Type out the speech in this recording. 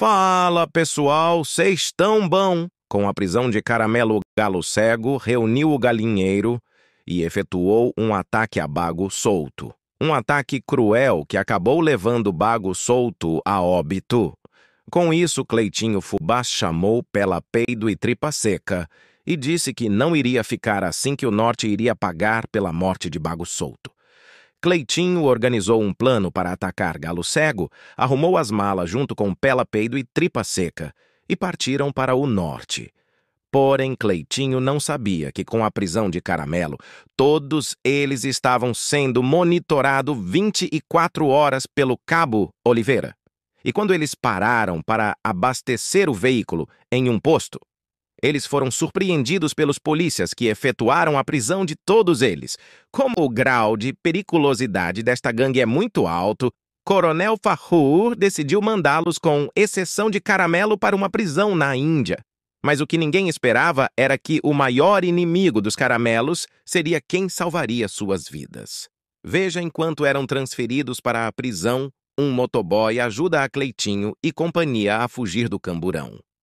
Fala, pessoal, vocês estão bom? Com a prisão de Caramelo Galo Cego, reuniu o galinheiro e efetuou um ataque a Bago Solto. Um ataque cruel que acabou levando Bago Solto a óbito. Com isso, Cleitinho Fubá chamou pela peido e tripa seca e disse que não iria ficar assim que o Norte iria pagar pela morte de Bago Solto. Cleitinho organizou um plano para atacar Galo Cego, arrumou as malas junto com Pela Peido e Tripa Seca e partiram para o norte. Porém, Cleitinho não sabia que com a prisão de Caramelo, todos eles estavam sendo monitorados 24 horas pelo cabo Oliveira. E quando eles pararam para abastecer o veículo em um posto, eles foram surpreendidos pelos polícias que efetuaram a prisão de todos eles. Como o grau de periculosidade desta gangue é muito alto, Coronel Fahur decidiu mandá-los com exceção de caramelo para uma prisão na Índia. Mas o que ninguém esperava era que o maior inimigo dos caramelos seria quem salvaria suas vidas. Veja enquanto eram transferidos para a prisão, um motoboy ajuda a Cleitinho e companhia a fugir do camburão.